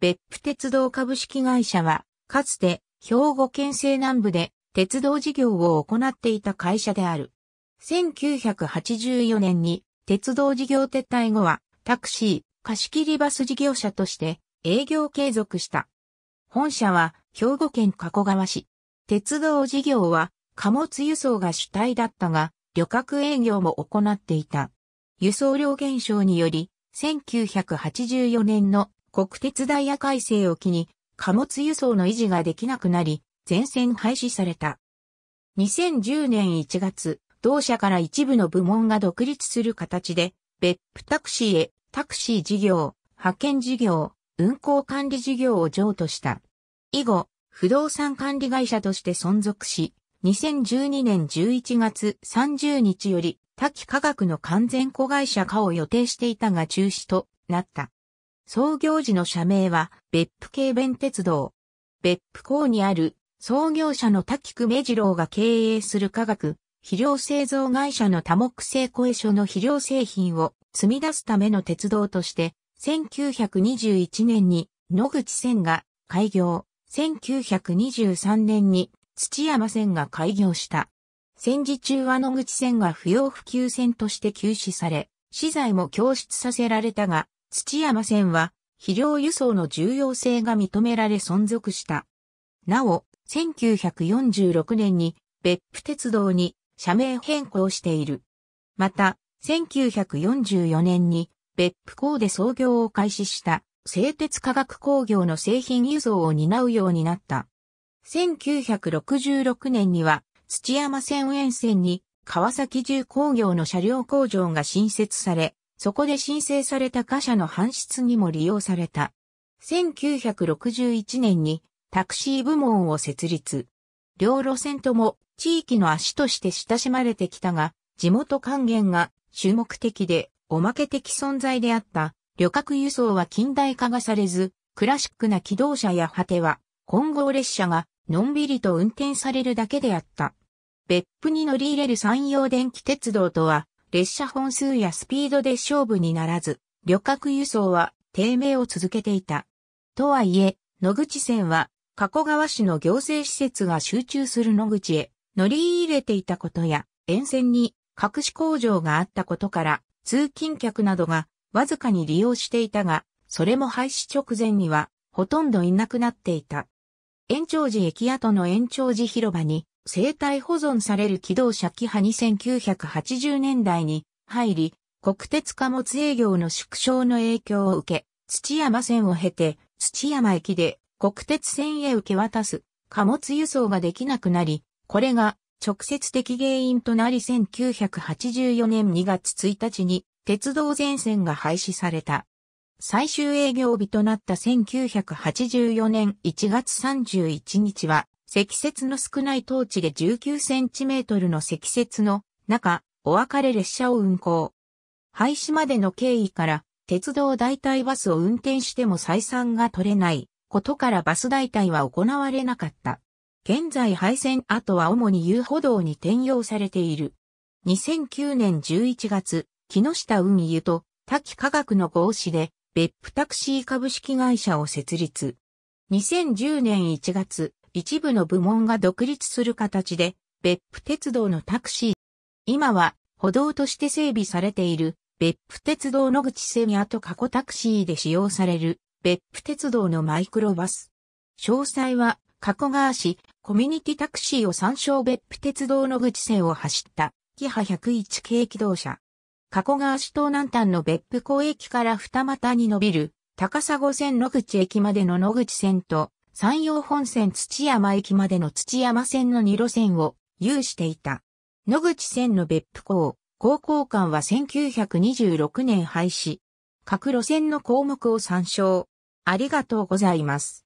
別府鉄道株式会社は、かつて兵庫県西南部で鉄道事業を行っていた会社である。1984年に鉄道事業撤退後はタクシー、貸切バス事業者として営業継続した。本社は兵庫県加古川市。鉄道事業は貨物輸送が主体だったが、旅客営業も行っていた。輸送量減少により、1984年の国鉄ダイヤ改正を機に、貨物輸送の維持ができなくなり、全線廃止された。2010年1月、同社から一部の部門が独立する形で、別府タクシーへタクシー事業、派遣事業、運行管理事業を譲渡した。以後、不動産管理会社として存続し、2012年11月30日より、多岐科学の完全子会社化を予定していたが中止となった。創業時の社名は、別府軽便鉄道。別府港にある創業者の滝久目次郎が経営する化学、肥料製造会社の多木製声書の肥料製品を積み出すための鉄道として、1921年に野口線が開業、1923年に土山線が開業した。戦時中は野口線が不要不急線として休止され、資材も供出させられたが、土山線は肥料輸送の重要性が認められ存続した。なお、1946年に別府鉄道に社名変更している。また、1944年に別府港で創業を開始した製鉄化学工業の製品輸送を担うようになった。1966年には土山線沿線に川崎重工業の車両工場が新設され、そこで申請された貨車の搬出にも利用された。1961年にタクシー部門を設立。両路線とも地域の足として親しまれてきたが、地元還元が主目的でおまけ的存在であった旅客輸送は近代化がされず、クラシックな機動車や果ては混合列車がのんびりと運転されるだけであった。別府に乗り入れる山陽電気鉄道とは列車本数やスピードで勝負にならず、旅客輸送は低迷を続けていた。とはいえ、野口線は、加古川市の行政施設が集中する野口へ乗り入れていたことや、沿線に隠し工場があったことから、通勤客などがわずかに利用していたが、それも廃止直前にはほとんどいなくなっていた。延長寺駅跡の延長寺広場に生体保存される機動車機派に1980年代に入り、国鉄貨物営業の縮小の影響を受け、土山線を経て、土山駅で国鉄線へ受け渡す貨物輸送ができなくなり、これが直接的原因となり1984年2月1日に鉄道全線が廃止された。最終営業日となった1984年1月31日は積雪の少ない当地で19センチメートルの積雪の中、お別れ列車を運行。廃止までの経緯から、鉄道代替バスを運転しても採算が取れないことからバス代替は行われなかった。現在廃線跡は主に遊歩道に転用されている。2009年11月、木下海湯と滝科学の合資で別府タクシー株式会社を設立。2010年1月、一部の部門が独立する形で、別府鉄道のタクシー。今は、歩道として整備されている、別府鉄道野口線やと過去タクシーで使用される、別府鉄道のマイクロバス。詳細は、加古川市、コミュニティタクシーを参照別府鉄道野口線を走った、キハ101系機動車。加古川市東南端の別府港駅から二股に伸びる、高砂線野口駅までの野口線と、山陽本線土山駅までの土山線の2路線を有していた。野口線の別府港、高校間は1926年廃止。各路線の項目を参照。ありがとうございます。